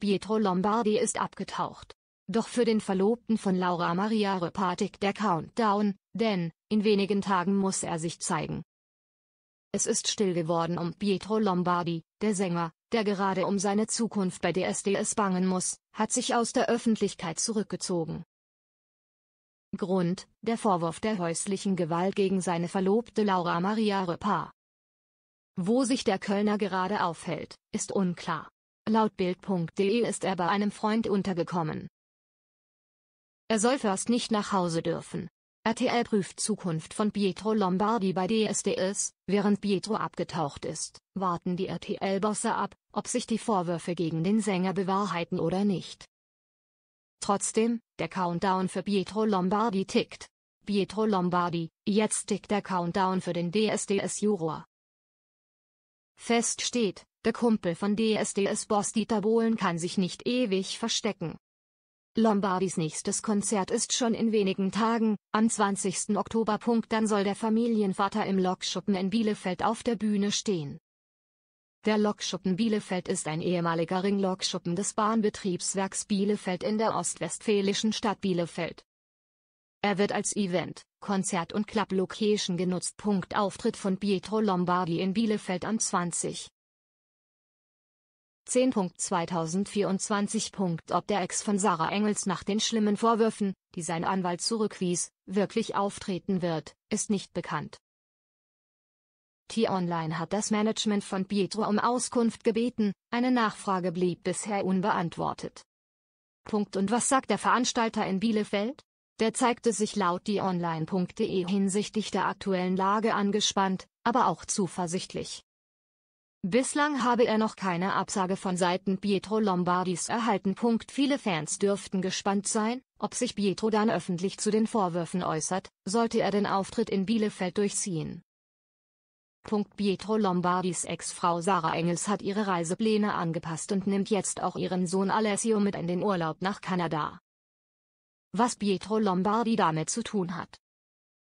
Pietro Lombardi ist abgetaucht. Doch für den Verlobten von Laura Maria Repatik der Countdown, denn, in wenigen Tagen muss er sich zeigen. Es ist still geworden um Pietro Lombardi, der Sänger, der gerade um seine Zukunft bei DSDS bangen muss, hat sich aus der Öffentlichkeit zurückgezogen. Grund, der Vorwurf der häuslichen Gewalt gegen seine Verlobte Laura Maria Röpa. Wo sich der Kölner gerade aufhält, ist unklar. Laut Bild.de ist er bei einem Freund untergekommen. Er soll fast nicht nach Hause dürfen. RTL prüft Zukunft von Pietro Lombardi bei DSDS. Während Pietro abgetaucht ist, warten die RTL-Bosse ab, ob sich die Vorwürfe gegen den Sänger bewahrheiten oder nicht. Trotzdem, der Countdown für Pietro Lombardi tickt. Pietro Lombardi, jetzt tickt der Countdown für den DSDS-Juror. Fest steht, der Kumpel von DSDS-Boss Dieter Bohlen kann sich nicht ewig verstecken. Lombardis nächstes Konzert ist schon in wenigen Tagen, am 20. Oktober. Dann soll der Familienvater im Lokschuppen in Bielefeld auf der Bühne stehen. Der Lokschuppen Bielefeld ist ein ehemaliger Ringlokschuppen des Bahnbetriebswerks Bielefeld in der ostwestfälischen Stadt Bielefeld. Er wird als Event, Konzert und Club Location genutzt. Auftritt von Pietro Lombardi in Bielefeld am 20. 10.2024. Ob der Ex von Sarah Engels nach den schlimmen Vorwürfen, die sein Anwalt zurückwies, wirklich auftreten wird, ist nicht bekannt. T-Online hat das Management von Pietro um Auskunft gebeten, eine Nachfrage blieb bisher unbeantwortet. Punkt und was sagt der Veranstalter in Bielefeld? Der zeigte sich laut t-online.de hinsichtlich der aktuellen Lage angespannt, aber auch zuversichtlich. Bislang habe er noch keine Absage von Seiten Pietro Lombardis erhalten. Viele Fans dürften gespannt sein, ob sich Pietro dann öffentlich zu den Vorwürfen äußert, sollte er den Auftritt in Bielefeld durchziehen. Pietro Lombardis Ex-Frau Sarah Engels hat ihre Reisepläne angepasst und nimmt jetzt auch ihren Sohn Alessio mit in den Urlaub nach Kanada. Was Pietro Lombardi damit zu tun hat,